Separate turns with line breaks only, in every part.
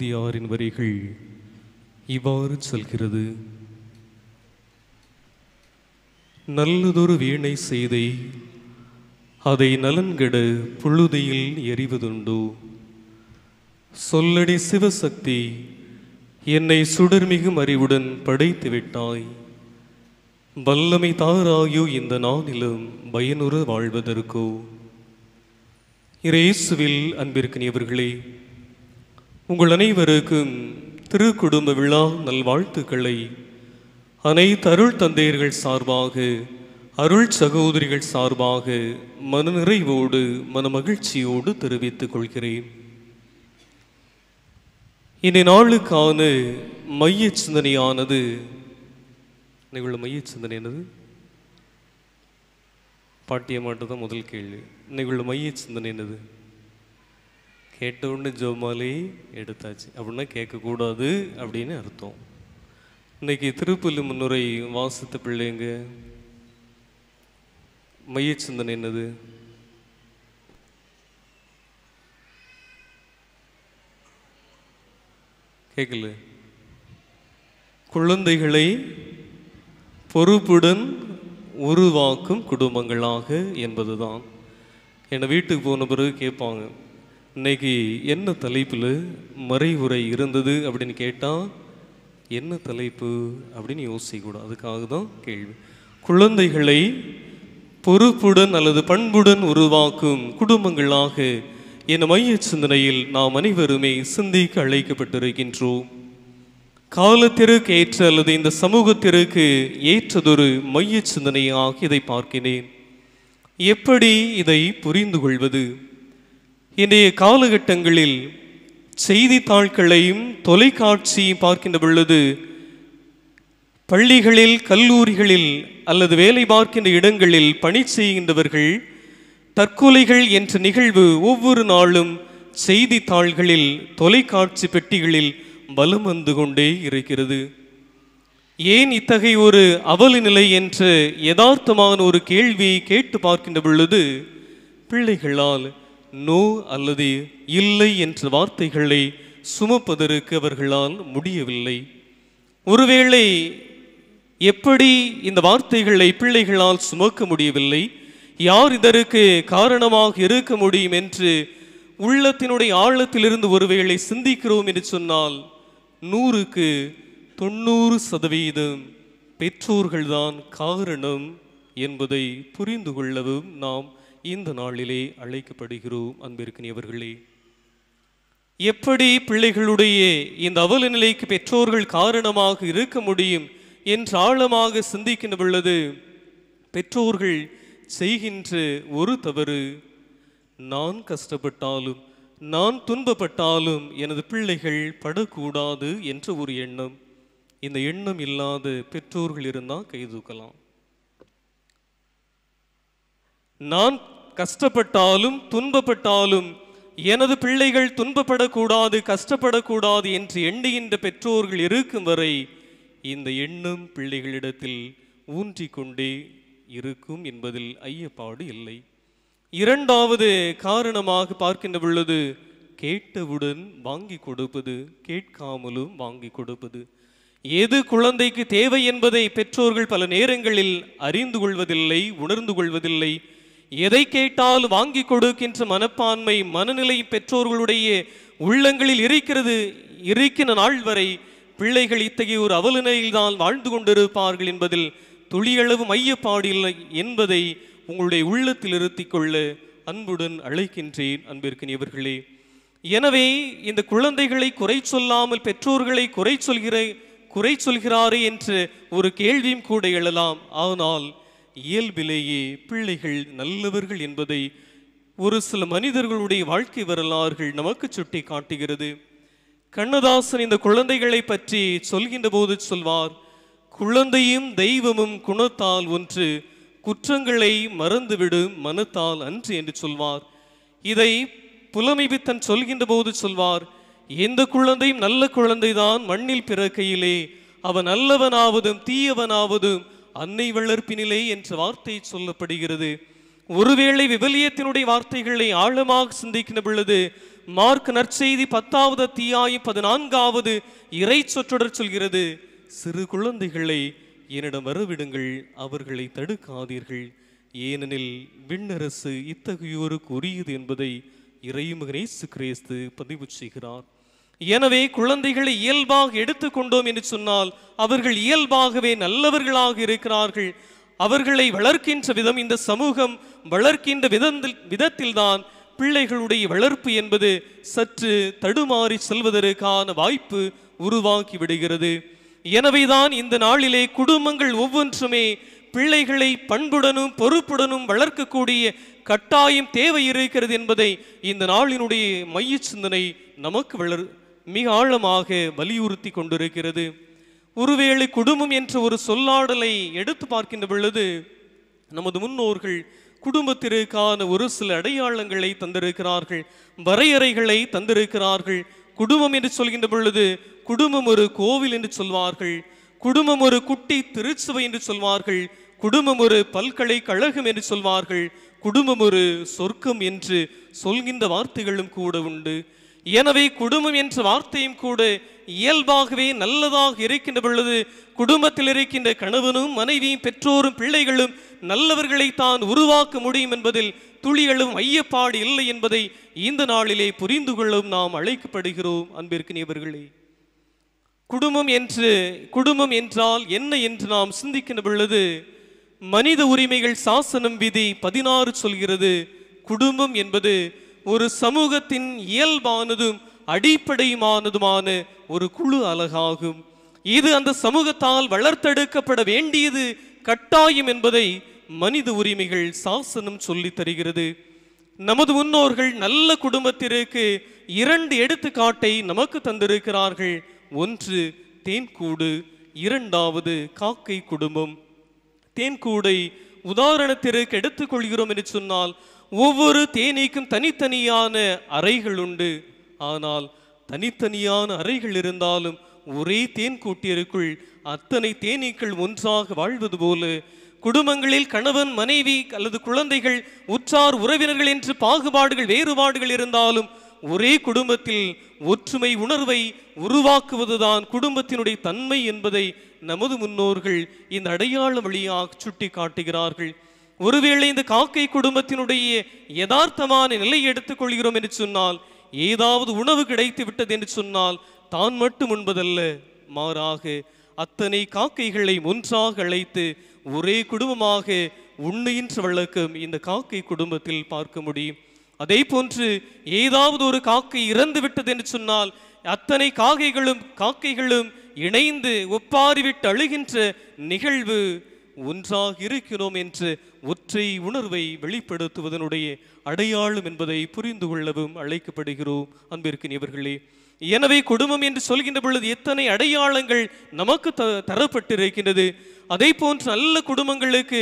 பாரதியாரின் வரிகள் இவ்வாறு செல்கிறது நல்லதொரு வீணை செய்தை அதை நலன்கெட புழுதியில் எறிவதுண்டோ சொல்லடி சிவசக்தி என்னை சுடர்மிகு அறிவுடன் படைத்து விட்டாய் வல்லமை தாராயோ இந்த நாளிலும் பயனுற வாழ்வதற்கோ இரேசுவில் அன்பிற்கினியவர்களே உங்கள் அனைவருக்கும் திரு குடும்ப விழா நல்வாழ்த்துக்களை அனைத்து அருள் தந்தையர்கள் சார்பாக அருள் சகோதரிகள் சார்பாக மன மன மகிழ்ச்சியோடு தெரிவித்துக் கொள்கிறேன் இனி நாளுக்கான மைய சிந்தனையானது இன்னைக்குள்ள மைய சிந்தனை என்னது பாட்டியமாட்டு தான் முதல் கேள்வி இன்னைக்குள்ள மைய சிந்தனை என்னது கேட்டவுடனே ஜோமாலி எடுத்தாச்சு அப்படின்னா கேட்கக்கூடாது அப்படின்னு அர்த்தம் இன்னைக்கு திருப்பள்ளி முன்னுரை வாசித்த பிள்ளைங்க மையச்சந்தன் என்னது கேட்கல குழந்தைகளை பொறுப்புடன் உருவாக்கும் குடும்பங்களாக என்பதுதான் என்னை வீட்டுக்கு போன பிறகு கேட்பாங்க இன்னைக்கு என்ன தலைப்பில் மறைவுரை இருந்தது அப்படின்னு கேட்டால் என்ன தலைப்பு அப்படின்னு யோசிக்கக்கூடாது அதுக்காக தான் கேள்வி குழந்தைகளை பொறுப்புடன் அல்லது பண்புடன் உருவாக்கும் குடும்பங்களாக என் மைய சிந்தனையில் நாம் அனைவருமே சிந்திக்க அழைக்கப்பட்டிருக்கின்றோம் காலத்திற்கு ஏற்ற அல்லது இந்த சமூகத்திற்கு ஏற்றதொரு மைய சிந்தனையாக இதை பார்க்கிறேன் எப்படி இதை புரிந்து கொள்வது இன்றைய காலகட்டங்களில் செய்தித்தாள்களையும் தொலைக்காட்சியும் பார்க்கின்ற பொழுது பள்ளிகளில் கல்லூரிகளில் அல்லது வேலை பார்க்கின்ற இடங்களில் பணி செய்கின்றவர்கள் தற்கொலைகள் என்ற நிகழ்வு ஒவ்வொரு நாளும் செய்தித்தாள்களில் தொலைக்காட்சி பெட்டிகளில் பலம் வந்து கொண்டே இருக்கிறது ஏன் இத்தகைய ஒரு அவல நிலை என்ற யதார்த்தமான ஒரு கேள்வியை கேட்டு பார்க்கின்ற பொழுது பிள்ளைகளால் நோ அல்லது இல்லை என்ற வார்த்தைகளை சுமப்பதற்கு அவர்களால் முடியவில்லை ஒருவேளை எப்படி இந்த வார்த்தைகளை பிள்ளைகளால் சுமக்க முடியவில்லை யார் இதற்கு காரணமாக இருக்க முடியும் என்று உள்ளத்தினுடைய ஆழத்திலிருந்து ஒருவேளை சிந்திக்கிறோம் என்று சொன்னால் நூறுக்கு தொண்ணூறு சதவீதம் பெற்றோர்கள்தான் காரணம் என்பதை புரிந்து கொள்ளவும் நாம் இந்த நாளிலே அழைக்கப்படுகிறோம் அன்பிருக்கிறவர்களே எப்படி பிள்ளைகளுடைய இந்த அவல நிலைக்கு பெற்றோர்கள் காரணமாக இருக்க முடியும் என்று ஆழமாக சிந்திக்கின்ற பொழுது பெற்றோர்கள் செய்கின்ற ஒரு தவறு நான் கஷ்டப்பட்டாலும் நான் துன்பப்பட்டாலும் எனது பிள்ளைகள் படக்கூடாது என்ற ஒரு எண்ணம் இந்த எண்ணம் இல்லாத பெற்றோர்கள் இருந்தால் கைதூக்கலாம் நான் கஷ்டப்பட்டாலும் துன்பப்பட்டாலும் எனது பிள்ளைகள் துன்பப்படக்கூடாது கஷ்டப்படக்கூடாது என்று எண்ணுகின்ற பெற்றோர்கள் இருக்கும் வரை இந்த எண்ணம் பிள்ளைகளிடத்தில் ஊன்றி கொண்டே இருக்கும் என்பதில் ஐயப்பாடு இல்லை இரண்டாவது காரணமாக பார்க்கின்ற பொழுது கேட்டவுடன் வாங்கி கொடுப்பது கேட்காமலும் வாங்கி கொடுப்பது எது குழந்தைக்கு தேவை என்பதை பெற்றோர்கள் பல நேரங்களில் அறிந்து கொள்வதில்லை உணர்ந்து கொள்வதில்லை எதை கேட்டால் வாங்கி கொடுக்கின்ற மனப்பான்மை மனநிலை பெற்றோர்களுடைய உள்ளங்களில் இருக்கிறது இருக்கிற நாள் வரை பிள்ளைகள் இத்தகைய ஒரு அவலநிலையில்தான் வாழ்ந்து கொண்டிருப்பார்கள் என்பதில் துளியளவு மையப்பாடில்லை என்பதை உங்களுடைய உள்ளத்தில் இருத்தி கொள்ள அன்புடன் அழைக்கின்றேன் அன்பிற்கின் இவர்களே எனவே இந்த குழந்தைகளை குறை சொல்லாமல் பெற்றோர்களை குறை சொல்கிற குறை சொல்கிறாரே என்று ஒரு கேள்வியும் கூட எழலாம் ஆனால் இயல்பிலேயே பிள்ளைகள் நல்லவர்கள் என்பதை ஒரு சில மனிதர்களுடைய வாழ்க்கை வரலாறுகள் நமக்கு சுட்டி காட்டுகிறது கண்ணதாசன் இந்த குழந்தைகளை பற்றி சொல்கின்ற போது சொல்வார் குழந்தையும் தெய்வமும் குணத்தால் ஒன்று குற்றங்களை மறந்துவிடும் மனத்தால் அன்று என்று சொல்வார் இதை புலமைபித்தன் சொல்கின்ற போது சொல்வார் எந்த குழந்தையும் நல்ல குழந்தைதான் மண்ணில் பிறக்கையிலே அவன் நல்லவனாவதும் தீயவனாவதும் அன்னை வளர்ப்பினிலே என்ற வார்த்தை சொல்லப்படுகிறது ஒருவேளை விவிலியத்தினுடைய வார்த்தைகளை ஆழமாக சிந்திக்கின்ற பொழுது மார்க் நற்செய்தி பத்தாவது தீயாய் பதினான்காவது இறை சொற்றொடர் சொல்கிறது சிறு குழந்தைகளை என்னிடம் வரவிடுங்கள் அவர்களை தடுக்காதீர்கள் ஏனெனில் விண்ணரசு இத்தகையோருக்கு உரியது என்பதை இறையுமகனே சுக்கிரேஸ்து பதிவு செய்கிறார் எனவே குழந்தைகளை இயல்பாக எடுத்துக்கொண்டோம் என்று சொன்னால் அவர்கள் இயல்பாகவே நல்லவர்களாக இருக்கிறார்கள் அவர்களை வளர்க்கின்ற விதம் இந்த சமூகம் வளர்க்கின்ற விதத்தில் விதத்தில்தான் பிள்ளைகளுடைய வளர்ப்பு என்பது சற்று தடுமாறி செல்வதற்கான வாய்ப்பு உருவாக்கி விடுகிறது எனவேதான் இந்த நாளிலே குடும்பங்கள் ஒவ்வொன்றுமே பிள்ளைகளை பண்புடனும் பொறுப்புடனும் வளர்க்கக்கூடிய கட்டாயம் தேவை இருக்கிறது என்பதை இந்த நாளினுடைய மைய சிந்தனை நமக்கு வளர் மிக ஆழமாக வலியுறுத்தி கொண்டிருக்கிறது ஒருவேளை குடும்பம் என்ற ஒரு சொல்லாடலை எடுத்து பார்க்கின்ற பொழுது நமது முன்னோர்கள் குடும்பத்திற்கான ஒரு சில அடையாளங்களை தந்திருக்கிறார்கள் வரையறைகளை தந்திருக்கிறார்கள் குடும்பம் என்று சொல்கின்ற பொழுது குடும்பம் ஒரு கோவில் என்று சொல்வார்கள் குடும்பம் ஒரு குட்டி திருச்சுவை என்று சொல்வார்கள் குடும்பம் ஒரு பல்கலைக்கழகம் என்று சொல்வார்கள் குடும்பம் ஒரு சொர்க்கம் என்று சொல்கின்ற வார்த்தைகளும் கூட உண்டு எனவே குடும்பம் என்ற வார்த்தையும் கூட இயல்பாகவே நல்லதாக இருக்கின்ற பொழுது குடும்பத்தில் இருக்கின்ற கணவனும் மனைவியும் பெற்றோரும் பிள்ளைகளும் நல்லவர்களை தான் உருவாக்க முடியும் என்பதில் துளிகளும் ஐயப்பாடு இல்லை என்பதை இந்த நாளிலே புரிந்து கொள்ளவும் நாம் அழைக்கப்படுகிறோம் அன்பிற்கினியவர்களே குடும்பம் என்று குடும்பம் என்றால் என்ன என்று நாம் சிந்திக்கின்ற பொழுது மனித உரிமைகள் சாசனம் விதி பதினாறு சொல்கிறது குடும்பம் என்பது ஒரு சமூகத்தின் இயல்பானதும் அடிப்படையுமானதுமான ஒரு குழு அழகாகும் இது அந்த சமூகத்தால் வளர்த்தெடுக்கப்பட வேண்டியது கட்டாயம் என்பதை மனித உரிமைகள் சாசனம் சொல்லி தருகிறது நமது முன்னோர்கள் நல்ல குடும்பத்திற்கு இரண்டு எடுத்துக்காட்டை நமக்கு தந்திருக்கிறார்கள் ஒன்று தேன்கூடு இரண்டாவது காக்கை குடும்பம் தேன்கூடை உதாரணத்திற்கு எடுத்துக்கொள்கிறோம் என்று சொன்னால் ஒவ்வொரு தேனீக்கும் தனித்தனியான அறைகள் உண்டு ஆனால் தனித்தனியான அறைகள் இருந்தாலும் ஒரே தேன் கூட்டியருக்குள் அத்தனை தேனீக்கள் ஒன்றாக வாழ்வது போல குடும்பங்களில் கணவன் மனைவி அல்லது குழந்தைகள் உற்றார் உறவினர்கள் என்று பாகுபாடுகள் வேறுபாடுகள் இருந்தாலும் ஒரே குடும்பத்தில் ஒற்றுமை உணர்வை உருவாக்குவதுதான் குடும்பத்தினுடைய தன்மை என்பதை நமது முன்னோர்கள் இந்த அடையாள வழியாக சுட்டி காட்டுகிறார்கள் ஒருவேளை இந்த காக்கை குடும்பத்தினுடைய யதார்த்தமான நிலையை எடுத்துக்கொள்கிறோம் என்று சொன்னால் ஏதாவது உணவு கிடைத்து விட்டது என்று சொன்னால் தான் மட்டும் உண்பதல்ல மாறாக அத்தனை காக்கைகளை ஒன்றாக அழைத்து ஒரே குடும்பமாக உண்ணுகின்ற வழக்கம் இந்த காக்கை குடும்பத்தில் பார்க்க முடியும் அதே போன்று ஏதாவது ஒரு காக்கை இறந்து விட்டது என்று சொன்னால் அத்தனை காகைகளும் காக்கைகளும் இணைந்து ஒப்பாரிவிட்டு அழுகின்ற நிகழ்வு ஒன்றாக இருக்கிறோம் என்று ஒற்றை உணர்வை வெளிப்படுத்துவதனுடைய அடையாளம் என்பதை புரிந்து கொள்ளவும் அழைக்கப்படுகிறோம் அன்பிற்கு இவர்களே எனவே குடும்பம் என்று சொல்கின்ற பொழுது எத்தனை அடையாளங்கள் நமக்கு த தரப்பட்டிருக்கின்றது அதே போன்று நல்ல குடும்பங்களுக்கு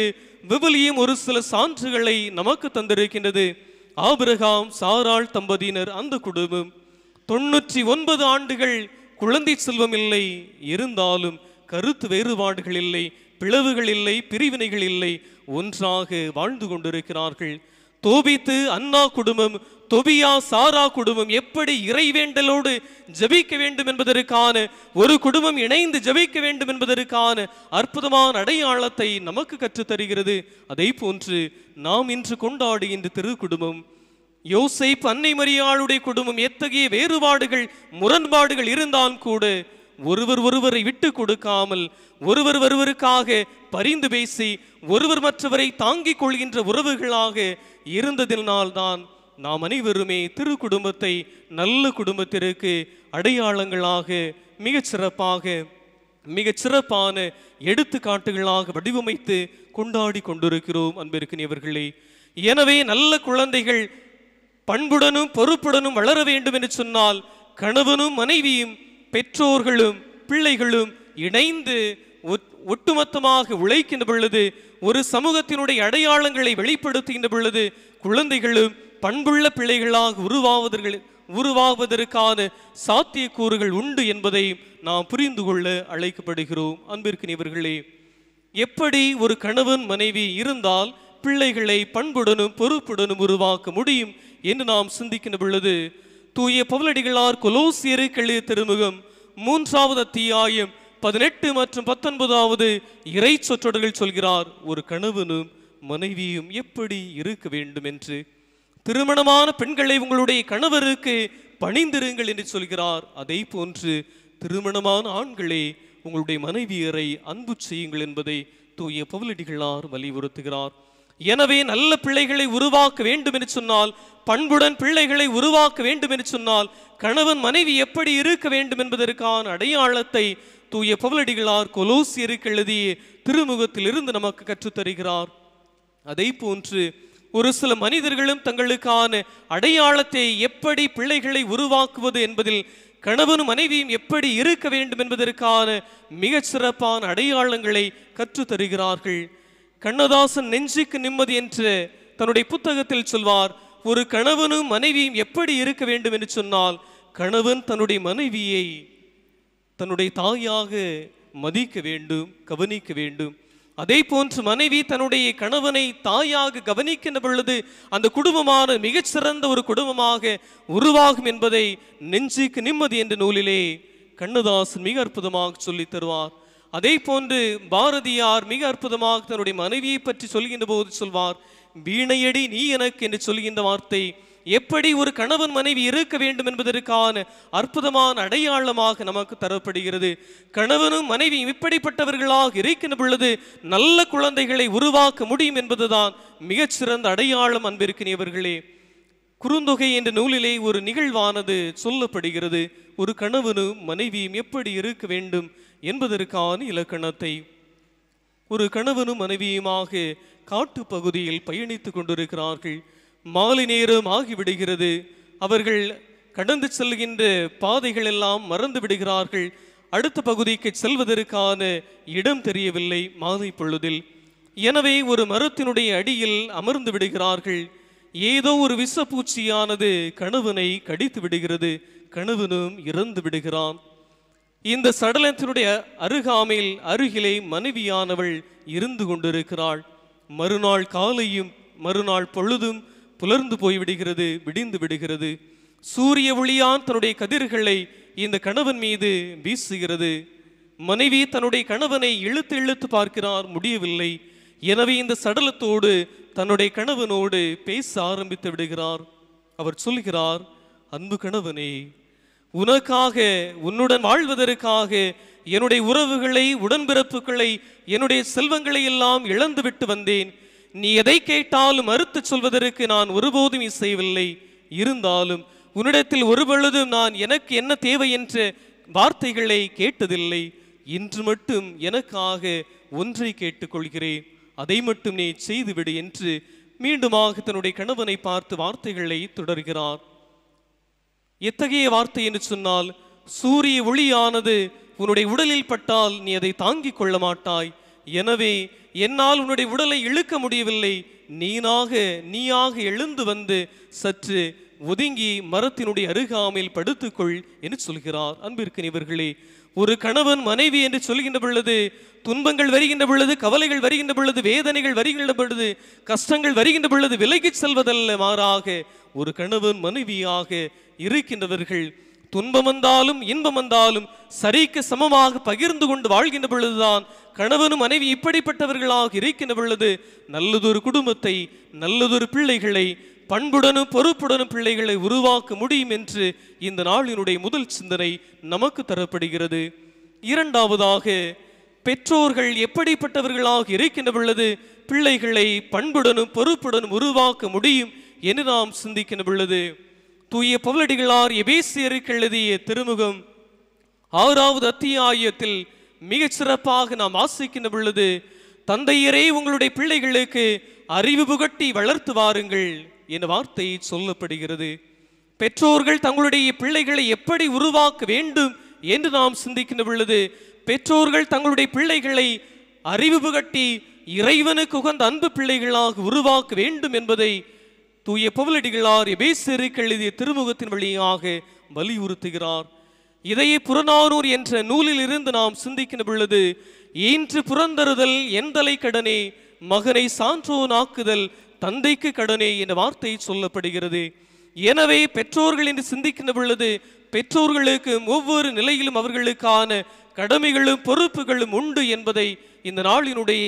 விபலியும் ஒரு சில சான்றுகளை நமக்கு தந்திருக்கின்றது ஆபிரகாம் சாராள் தம்பதியினர் அந்த குடும்பம் தொன்னூற்றி ஒன்பது ஆண்டுகள் குழந்தை செல்வம் இல்லை இருந்தாலும் கருத்து வேறுபாடுகள் இல்லை பிளவுகள் இல்லை பிரிவினைகள் இல்லை ஒன்றாக வாழ்ந்து கொண்டிருக்கிறார்கள் தோபித்து அண்ணா குடும்பம் தொபியா சாரா குடும்பம் எப்படி இறைவேண்டலோடு ஜபிக்க வேண்டும் என்பதற்கான ஒரு குடும்பம் இணைந்து ஜபிக்க வேண்டும் என்பதற்கான அற்புதமான அடையாளத்தை நமக்கு கற்றுத்தருகிறது அதை போன்று நாம் இன்று கொண்டாடுகின்ற திரு குடும்பம் யோசைப் அன்னை மரியாளுடைய குடும்பம் எத்தகைய வேறுபாடுகள் முரண்பாடுகள் இருந்தால் கூட ஒருவர் ஒருவரை விட்டு கொடுக்காமல் ஒருவர் ஒருவருக்காக பரிந்து பேசி ஒருவர் மற்றவரை தாங்கிக் கொள்கின்ற உறவுகளாக இருந்ததினால்தான் நாம் அனைவருமே திரு குடும்பத்தை நல்ல குடும்பத்திற்கு அடையாளங்களாக மிகச்சிறப்பாக மிகச்சிறப்பான எடுத்துக்காட்டுகளாக வடிவமைத்து கொண்டாடி கொண்டிருக்கிறோம் அன்பிருக்கிறவர்களே எனவே நல்ல குழந்தைகள் பண்புடனும் பொறுப்புடனும் வளர வேண்டும் என்று சொன்னால் கணவனும் மனைவியும் பெற்றோர்களும் பிள்ளைகளும் இணைந்து ஒட்டுமொத்தமாக உழைக்கின்ற பொழுது ஒரு சமூகத்தினுடைய அடையாளங்களை வெளிப்படுத்துகின்ற பொழுது குழந்தைகளும் பண்புள்ள பிள்ளைகளாக உருவாவதற்கு உருவாவதற்கான சாத்தியக்கூறுகள் உண்டு என்பதை நாம் புரிந்து கொள்ள அழைக்கப்படுகிறோம் இவர்களே எப்படி ஒரு கணவன் மனைவி இருந்தால் பிள்ளைகளை பண்புடனும் பொறுப்புடனும் உருவாக்க முடியும் என்று நாம் சிந்திக்கின்ற பொழுது தூய பவலடிகளார் கொலோசியருக்கு எழுதிய திருமுகம் மூன்றாவது அத்தியாயம் பதினெட்டு மற்றும் பத்தொன்பதாவது இறை சொற்றொடர்கள் சொல்கிறார் ஒரு கணவனும் மனைவியும் எப்படி இருக்க வேண்டும் என்று திருமணமான பெண்களை உங்களுடைய கணவருக்கு பணிந்திருங்கள் என்று சொல்கிறார் அதே போன்று திருமணமான ஆண்களே உங்களுடைய மனைவியரை அன்பு செய்யுங்கள் என்பதை தூய பவுலடிகளார் வலியுறுத்துகிறார் எனவே நல்ல பிள்ளைகளை உருவாக்க வேண்டும் என்று சொன்னால் பண்புடன் பிள்ளைகளை உருவாக்க வேண்டும் என்று சொன்னால் கணவன் மனைவி எப்படி இருக்க வேண்டும் என்பதற்கான அடையாளத்தை தூய பவலடிகளார் கொலோசியருக்கு எழுதிய திருமுகத்திலிருந்து நமக்கு கற்றுத்தருகிறார் அதை போன்று ஒரு சில மனிதர்களும் தங்களுக்கான அடையாளத்தை எப்படி பிள்ளைகளை உருவாக்குவது என்பதில் கணவனும் மனைவியும் எப்படி இருக்க வேண்டும் என்பதற்கான மிகச் சிறப்பான அடையாளங்களை கற்றுத்தருகிறார்கள் கண்ணதாசன் நெஞ்சுக்கு நிம்மதி என்று தன்னுடைய புத்தகத்தில் சொல்வார் ஒரு கணவனும் மனைவியும் எப்படி இருக்க வேண்டும் என்று சொன்னால் கணவன் தன்னுடைய மனைவியை தன்னுடைய தாயாக மதிக்க வேண்டும் கவனிக்க வேண்டும் அதே போன்று மனைவி தன்னுடைய கணவனை தாயாக கவனிக்கின்ற பொழுது அந்த குடும்பமான மிகச்சிறந்த ஒரு குடும்பமாக உருவாகும் என்பதை நெஞ்சுக்கு நிம்மதி என்ற நூலிலே கண்ணதாசன் மிக அற்புதமாக சொல்லித் தருவார் அதே போன்று பாரதியார் மிக அற்புதமாக தன்னுடைய மனைவியை பற்றி சொல்கின்ற போது சொல்வார் வீணையடி நீ எனக்கு என்று சொல்கின்ற வார்த்தை எப்படி ஒரு கணவன் மனைவி இருக்க வேண்டும் என்பதற்கான அற்புதமான அடையாளமாக நமக்கு தரப்படுகிறது கணவனும் மனைவியும் இப்படிப்பட்டவர்களாக இருக்கின்ற பொழுது நல்ல குழந்தைகளை உருவாக்க முடியும் என்பதுதான் மிகச்சிறந்த அடையாளம் அன்பிருக்கிறவர்களே குறுந்தொகை என்ற நூலிலே ஒரு நிகழ்வானது சொல்லப்படுகிறது ஒரு கணவனும் மனைவியும் எப்படி இருக்க வேண்டும் என்பதற்கான இலக்கணத்தை ஒரு கணவனும் மனைவியுமாக காட்டு பகுதியில் பயணித்து கொண்டிருக்கிறார்கள் மாலை நேரம் ஆகிவிடுகிறது அவர்கள் கடந்து செல்கின்ற பாதைகள் எல்லாம் மறந்து விடுகிறார்கள் அடுத்த பகுதிக்கு செல்வதற்கான இடம் தெரியவில்லை மாலை பொழுதில் எனவே ஒரு மரத்தினுடைய அடியில் அமர்ந்து விடுகிறார்கள் ஏதோ ஒரு விஷப்பூச்சியானது கணவனை கடித்து விடுகிறது கணவனும் இறந்து விடுகிறான் இந்த சடலத்தினுடைய அருகாமையில் அருகிலே மனைவியானவள் இருந்து கொண்டிருக்கிறாள் மறுநாள் காலையும் மறுநாள் பொழுதும் புலர்ந்து போய்விடுகிறது விடிந்து விடுகிறது சூரிய ஒளியான் தன்னுடைய கதிர்களை இந்த கணவன் மீது வீசுகிறது மனைவி தன்னுடைய கணவனை இழுத்து இழுத்து பார்க்கிறார் முடியவில்லை எனவே இந்த சடலத்தோடு தன்னுடைய கணவனோடு பேச ஆரம்பித்து விடுகிறார் அவர் சொல்கிறார் அன்பு கணவனே உனக்காக உன்னுடன் வாழ்வதற்காக என்னுடைய உறவுகளை உடன்பிறப்புகளை என்னுடைய செல்வங்களை எல்லாம் இழந்துவிட்டு வந்தேன் நீ எதை கேட்டாலும் மறுத்து சொல்வதற்கு நான் ஒருபோதும் இசைவில்லை இருந்தாலும் உன்னிடத்தில் ஒருபொழுதும் நான் எனக்கு என்ன தேவை என்ற வார்த்தைகளை கேட்டதில்லை இன்று மட்டும் எனக்காக ஒன்றை கேட்டுக்கொள்கிறேன் அதை மட்டும் நீ செய்துவிடு என்று மீண்டுமாக தன்னுடைய கணவனை பார்த்து வார்த்தைகளை தொடர்கிறார் எத்தகைய வார்த்தை என்று சொன்னால் சூரிய ஒளியானது உன்னுடைய உடலில் பட்டால் நீ அதை தாங்கிக் கொள்ள மாட்டாய் எனவே என்னால் உன்னுடைய உடலை இழுக்க முடியவில்லை நீனாக நீயாக எழுந்து வந்து சற்று ஒதுங்கி மரத்தினுடைய அருகாமையில் படுத்துக்கொள் என்று சொல்கிறார் அன்பிற்கு இவர்களே ஒரு கணவன் மனைவி என்று சொல்கின்ற பொழுது துன்பங்கள் வருகின்ற பொழுது கவலைகள் வருகின்ற பொழுது வேதனைகள் வருகின்ற பொழுது கஷ்டங்கள் வருகின்ற பொழுது விலகிச் செல்வதல்ல மாறாக ஒரு கணவன் மனைவியாக இருக்கின்றவர்கள் துன்பம் வந்தாலும் இன்பம் வந்தாலும் சரிக்கு சமமாக பகிர்ந்து கொண்டு வாழ்கின்ற பொழுதுதான் கணவனும் மனைவி இப்படிப்பட்டவர்களாக இருக்கின்ற பொழுது நல்லதொரு குடும்பத்தை நல்லதொரு பிள்ளைகளை பண்புடனும் பொறுப்புடனும் பிள்ளைகளை உருவாக்க முடியும் என்று இந்த நாளினுடைய முதல் சிந்தனை நமக்கு தரப்படுகிறது இரண்டாவதாக பெற்றோர்கள் எப்படிப்பட்டவர்களாக இருக்கின்ற பொழுது பிள்ளைகளை பண்புடனும் பொறுப்புடனும் உருவாக்க முடியும் என்று நாம் சிந்திக்கின்ற பொழுது தூய பவுலடிகளார் எபேசியருக்கு எழுதிய திருமுகம் ஆறாவது அத்தியாயத்தில் மிகச் சிறப்பாக நாம் ஆசிக்கின்ற பொழுது தந்தையரே உங்களுடைய பிள்ளைகளுக்கு அறிவு புகட்டி வளர்த்து வாருங்கள் என்ற வார்த்தை சொல்லப்படுகிறது பெற்றோர்கள் தங்களுடைய பிள்ளைகளை எப்படி உருவாக்க வேண்டும் என்று நாம் சிந்திக்கின்ற பொழுது பெற்றோர்கள் தங்களுடைய பிள்ளைகளை அறிவு புகட்டி இறைவனுக்கு உகந்த அன்பு பிள்ளைகளாக உருவாக்க வேண்டும் என்பதை தூய பவுலடிகளார் எபேசருக்கு எழுதிய திருமுகத்தின் வழியாக வலியுறுத்துகிறார் இதையே புறநானூர் என்ற நூலில் இருந்து நாம் சிந்திக்கின்ற பொழுது ஈன்று புறந்தருதல் எந்தலை கடனே மகனை சான்றோன் ஆக்குதல் தந்தைக்கு கடனே என்ற வார்த்தை சொல்லப்படுகிறது எனவே பெற்றோர்கள் என்று சிந்திக்கின்ற பொழுது பெற்றோர்களுக்கு ஒவ்வொரு நிலையிலும் அவர்களுக்கான கடமைகளும் பொறுப்புகளும் உண்டு என்பதை இந்த நாளினுடைய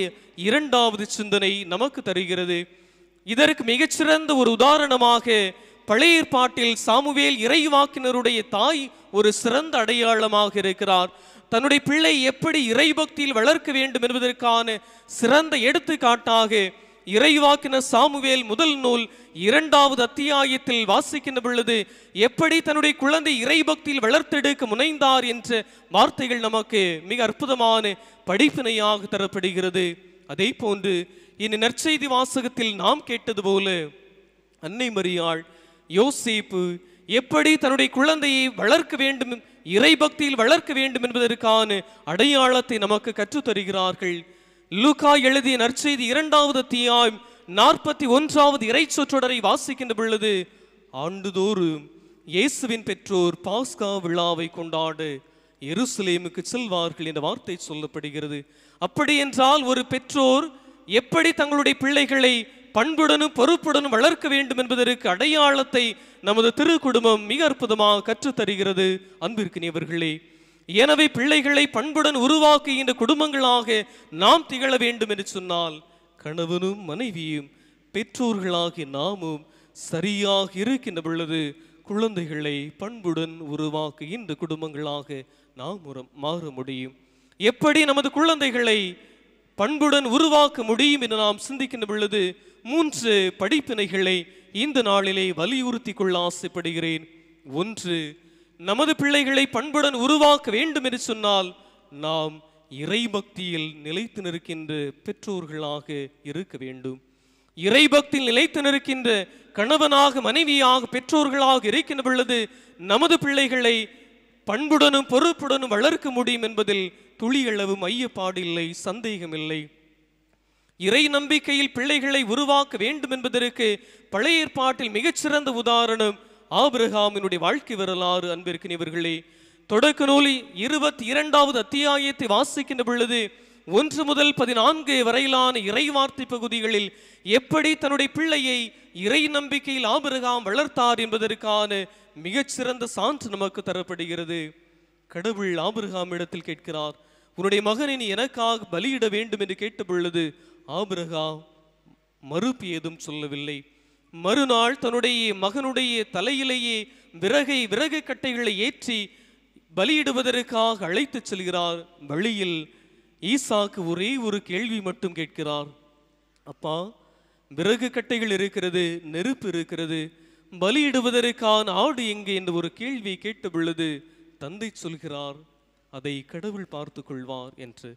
இரண்டாவது சிந்தனை நமக்கு தருகிறது இதற்கு மிகச்சிறந்த ஒரு உதாரணமாக பழைய ஏற்பாட்டில் சாமுவேல் இறைவாக்கினருடைய தாய் ஒரு சிறந்த அடையாளமாக இருக்கிறார் தன்னுடைய பிள்ளை எப்படி இறைபக்தியில் வளர்க்க வேண்டும் என்பதற்கான சிறந்த எடுத்துக்காட்டாக இறைவாக்கின சாமுவேல் முதல் நூல் இரண்டாவது அத்தியாயத்தில் வாசிக்கின்ற பொழுது எப்படி தன்னுடைய குழந்தை இறைபக்தியில் வளர்த்தெடுக்க முனைந்தார் என்ற வார்த்தைகள் நமக்கு மிக அற்புதமான படிப்பினையாக தரப்படுகிறது அதே போன்று இனி நற்செய்தி வாசகத்தில் நாம் கேட்டது போல அன்னை மரியாள் யோசிப்பு எப்படி தன்னுடைய குழந்தையை வளர்க்க வேண்டும் இறைபக்தியில் வளர்க்க வேண்டும் என்பதற்கான அடையாளத்தை நமக்கு கற்றுத்தருகிறார்கள் லூகா எழுதிய நற்செய்தி இரண்டாவது தீயாய் நாற்பத்தி ஒன்றாவது இறை சொற்றொடரை வாசிக்கின்ற பொழுது ஆண்டுதோறும் இயேசுவின் பெற்றோர் பாஸ்கா விழாவை கொண்டாடு எருசலேமுக்கு செல்வார்கள் என்ற வார்த்தை சொல்லப்படுகிறது அப்படி என்றால் ஒரு பெற்றோர் எப்படி தங்களுடைய பிள்ளைகளை பண்புடனும் பொறுப்புடனும் வளர்க்க வேண்டும் என்பதற்கு அடையாளத்தை நமது திரு குடும்பம் மிக அற்புதமாக கற்றுத்தருகிறது அன்பிற்கினியவர்களே எனவே பிள்ளைகளை பண்புடன் உருவாக்குகின்ற குடும்பங்களாக நாம் திகழ வேண்டும் என்று சொன்னால் கணவனும் மனைவியும் பெற்றோர்களாகி நாமும் சரியாக இருக்கின்ற பொழுது குழந்தைகளை பண்புடன் உருவாக்குகின்ற குடும்பங்களாக நாம் மாற முடியும் எப்படி நமது குழந்தைகளை பண்புடன் உருவாக்க முடியும் என்று நாம் சிந்திக்கின்ற பொழுது மூன்று படிப்பினைகளை இந்த நாளிலே வலியுறுத்தி கொள்ள ஆசைப்படுகிறேன் ஒன்று நமது பிள்ளைகளை பண்புடன் உருவாக்க வேண்டும் என்று சொன்னால் நாம் இறைபக்தியில் நிலைத்து நிற்கின்ற பெற்றோர்களாக இருக்க வேண்டும் இறைபக்தியில் நிலைத்து நிற்கின்ற கணவனாக மனைவியாக பெற்றோர்களாக இருக்கின்ற பொழுது நமது பிள்ளைகளை பண்புடனும் பொறுப்புடனும் வளர்க்க முடியும் என்பதில் துளியளவும் மையப்பாடு இல்லை சந்தேகம் இல்லை இறை நம்பிக்கையில் பிள்ளைகளை உருவாக்க வேண்டும் என்பதற்கு பழைய ஏற்பாட்டில் மிகச்சிறந்த உதாரணம் ஆபிரகாமினுடைய வாழ்க்கை வரலாறு அன்பிருக்கிறவர்களே தொடக்க நூலி இருபத்தி இரண்டாவது அத்தியாயத்தை வாசிக்கின்ற பொழுது ஒன்று முதல் பதினான்கு வரையிலான இறை வார்த்தை பகுதிகளில் எப்படி தன்னுடைய பிள்ளையை இறை நம்பிக்கையில் ஆபிரகாம் வளர்த்தார் என்பதற்கான மிகச்சிறந்த சான்று நமக்கு தரப்படுகிறது கடவுள் ஆபிரகாம் இடத்தில் கேட்கிறார் உன்னுடைய மகனின் எனக்காக பலியிட வேண்டும் என்று கேட்ட பொழுது ஆபிரகாம் மறுப்பு ஏதும் சொல்லவில்லை மறுநாள் தன்னுடைய மகனுடைய தலையிலேயே விறகை விறகு கட்டைகளை ஏற்றி பலியிடுவதற்காக அழைத்து செல்கிறார் வழியில் ஈசாக்கு ஒரே ஒரு கேள்வி மட்டும் கேட்கிறார் அப்பா விறகு கட்டைகள் இருக்கிறது நெருப்பு இருக்கிறது பலியிடுவதற்கான ஆடு எங்கே என்று ஒரு கேள்வி கேட்ட பொழுது தந்தை சொல்கிறார் அதை கடவுள் பார்த்து கொள்வார் என்று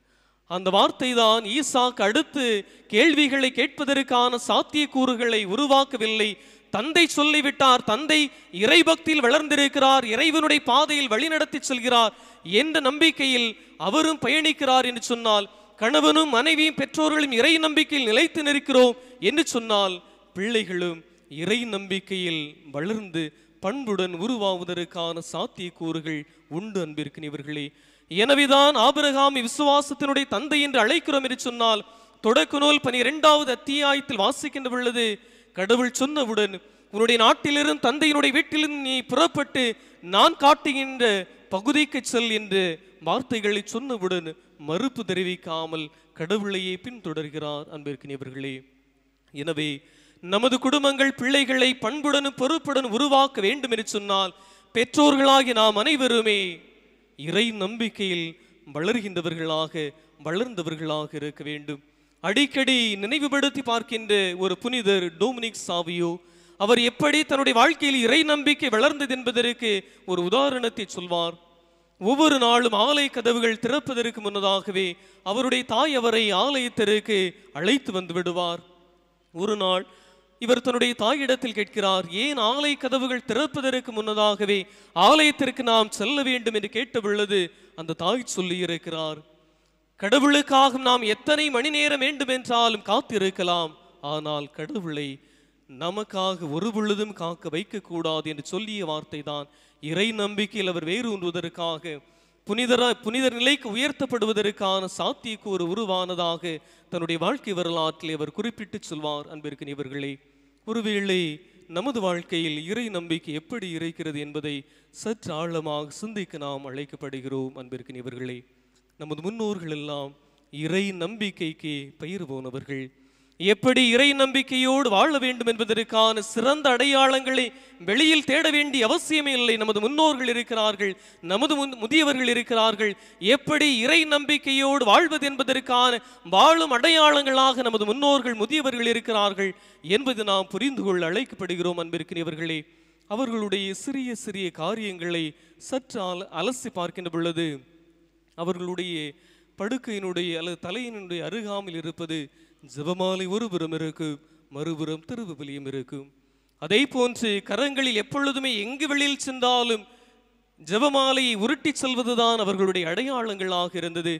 அந்த வார்த்தை தான் ஈசாக்கு அடுத்து கேள்விகளை கேட்பதற்கான சாத்தியக்கூறுகளை உருவாக்கவில்லை தந்தை சொல்லிவிட்டார் தந்தை இறைபக்தியில் வளர்ந்திருக்கிறார் இறைவனுடைய பாதையில் வழிநடத்தி செல்கிறார் என்ற நம்பிக்கையில் அவரும் பயணிக்கிறார் என்று சொன்னால் கணவனும் மனைவியும் பெற்றோர்களும் இறை நம்பிக்கையில் நிலைத்து நிற்கிறோம் என்று சொன்னால் பிள்ளைகளும் இறை நம்பிக்கையில் வளர்ந்து பண்புடன் உருவாவதற்கான சாத்தியக்கூறுகள் உண்டு அன்பிற்கு இவர்களே எனவேதான் ஆபிரகாம் விசுவாசத்தினுடைய தந்தை என்று அழைக்கிறோம் என்று சொன்னால் தொடக்க நூல் பனிரெண்டாவது அத்தியாயத்தில் வாசிக்கின்ற பொழுது கடவுள் சொன்னவுடன் உன்னுடைய நாட்டிலிருந்து தந்தையினுடைய வீட்டிலிருந்து நீ புறப்பட்டு நான் காட்டுகின்ற பகுதிக்கு செல் என்று வார்த்தைகளை சொன்னவுடன் மறுப்பு தெரிவிக்காமல் கடவுளையே பின்தொடர்கிறார் அன்பிற்கினியவர்களே எனவே நமது குடும்பங்கள் பிள்ளைகளை பண்புடனும் பொறுப்புடன் உருவாக்க வேண்டும் என்று சொன்னால் பெற்றோர்களாகி நாம் அனைவருமே இறை நம்பிக்கையில் வளர்கின்றவர்களாக வளர்ந்தவர்களாக இருக்க வேண்டும் அடிக்கடி நினைவுபடுத்தி பார்க்கின்ற ஒரு புனிதர் டோமினிக் சாவியோ அவர் எப்படி தன்னுடைய வாழ்க்கையில் இறை நம்பிக்கை வளர்ந்தது என்பதற்கு ஒரு உதாரணத்தை சொல்வார் ஒவ்வொரு நாளும் ஆலை கதவுகள் திறப்பதற்கு முன்னதாகவே அவருடைய தாய் அவரை ஆலயத்திற்கு அழைத்து வந்து விடுவார் ஒரு நாள் இவர் தன்னுடைய தாயிடத்தில் கேட்கிறார் ஏன் ஆலய கதவுகள் திறப்பதற்கு முன்னதாகவே ஆலயத்திற்கு நாம் செல்ல வேண்டும் என்று கேட்ட பொழுது அந்த தாய் சொல்லியிருக்கிறார் கடவுளுக்காக நாம் எத்தனை மணி நேரம் வேண்டும் என்றாலும் காத்திருக்கலாம் ஆனால் கடவுளை நமக்காக ஒரு பொழுதும் காக்க வைக்கக்கூடாது என்று சொல்லிய வார்த்தை தான் இறை நம்பிக்கையில் அவர் வேரூன்றுவதற்காக புனிதர புனிதர் நிலைக்கு உயர்த்தப்படுவதற்கான சாத்தியக்கூறு உருவானதாக தன்னுடைய வாழ்க்கை வரலாற்றில் அவர் குறிப்பிட்டு சொல்வார் அன்பிற்கு இவர்களே ஒருவேளை நமது வாழ்க்கையில் இறை நம்பிக்கை எப்படி இறைக்கிறது என்பதை சற்று ஆழமாக சிந்திக்க நாம் அழைக்கப்படுகிறோம் அன்பிற்கினியவர்களே நமது முன்னோர்கள் எல்லாம் இறை நம்பிக்கைக்கு பயிர் போனவர்கள் எப்படி இறை நம்பிக்கையோடு வாழ வேண்டும் என்பதற்கான சிறந்த அடையாளங்களை வெளியில் தேட வேண்டிய அவசியமே இல்லை நமது முன்னோர்கள் இருக்கிறார்கள் நமது முதியவர்கள் இருக்கிறார்கள் எப்படி இறை நம்பிக்கையோடு வாழ்வது என்பதற்கான வாழும் அடையாளங்களாக நமது முன்னோர்கள் முதியவர்கள் இருக்கிறார்கள் என்பது நாம் புரிந்து கொள்ள அழைக்கப்படுகிறோம் அன்பிருக்கிறவர்களே அவர்களுடைய சிறிய சிறிய காரியங்களை சற்று அலசி பார்க்கின்ற பொழுது அவர்களுடைய படுக்கையினுடைய அல்லது தலையினுடைய அருகாமல் இருப்பது ஜபமாலை ஒருபுறம் இருக்கும் மறுபுறம் திருவிபிலியும் இருக்கும் அதை போன்று கரங்களில் எப்பொழுதுமே எங்கு வெளியில் சென்றாலும் ஜபமாலையை உருட்டி செல்வதுதான் அவர்களுடைய அடையாளங்களாக இருந்தது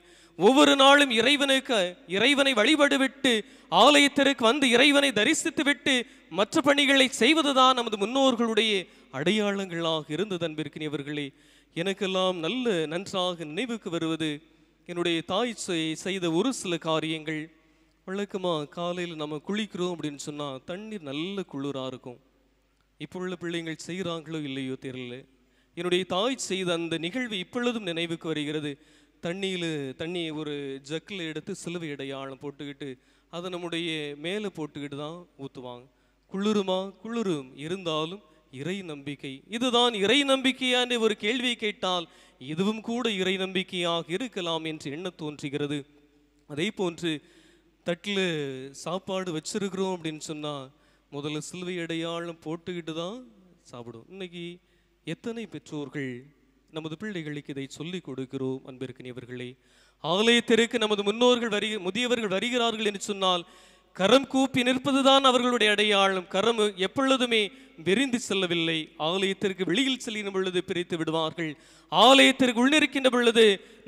ஒவ்வொரு நாளும் இறைவனுக்கு இறைவனை வழிபடுவிட்டு ஆலயத்திற்கு வந்து இறைவனை தரிசித்து விட்டு மற்ற பணிகளை செய்வதுதான் நமது முன்னோர்களுடைய அடையாளங்களாக இருந்தது அவர்களே எனக்கெல்லாம் நல்ல நன்றாக நினைவுக்கு வருவது என்னுடைய தாய் செய்த ஒரு சில காரியங்கள் வழக்கமாக காலையில் நம்ம குளிக்கிறோம் அப்படின்னு சொன்னால் தண்ணீர் நல்ல குளிராக இருக்கும் இப்போ உள்ள பிள்ளைங்கள் செய்கிறாங்களோ இல்லையோ தெரியல என்னுடைய தாய் செய்த அந்த நிகழ்வு இப்பொழுதும் நினைவுக்கு வருகிறது தண்ணியில் தண்ணியை ஒரு ஜக்கில் எடுத்து சிலுவை இடையாளம் போட்டுக்கிட்டு அதை நம்முடைய மேலே போட்டுக்கிட்டு தான் ஊற்றுவாங்க குளிருமா குளிரும் இருந்தாலும் இறை நம்பிக்கை இதுதான் இறை நம்பிக்கையான ஒரு கேள்வியை கேட்டால் இதுவும் கூட இறை நம்பிக்கையாக இருக்கலாம் என்று எண்ண தோன்றுகிறது அதே போன்று தட்டில் சாப்பாடு வச்சுருக்குறோம் அப்படின்னு சொன்னால் முதல்ல சிலுவை அடையாளம் போட்டுக்கிட்டு தான் சாப்பிடுவோம் இன்றைக்கி எத்தனை பெற்றோர்கள் நமது பிள்ளைகளுக்கு இதை சொல்லிக் கொடுக்கிறோம் அன்பிற்கினியவர்களே ஆலயத்திற்கு நமது முன்னோர்கள் வரி முதியவர்கள் வருகிறார்கள் என்று சொன்னால் கரம் கூப்பி நிற்பதுதான் அவர்களுடைய அடையாளம் கரம் எப்பொழுதுமே விரிந்து செல்லவில்லை ஆலயத்திற்கு வெளியில் செல்லின பொழுது பிரித்து விடுவார்கள் ஆலயத்திற்கு உள்ளிருக்கின்ற பொழுது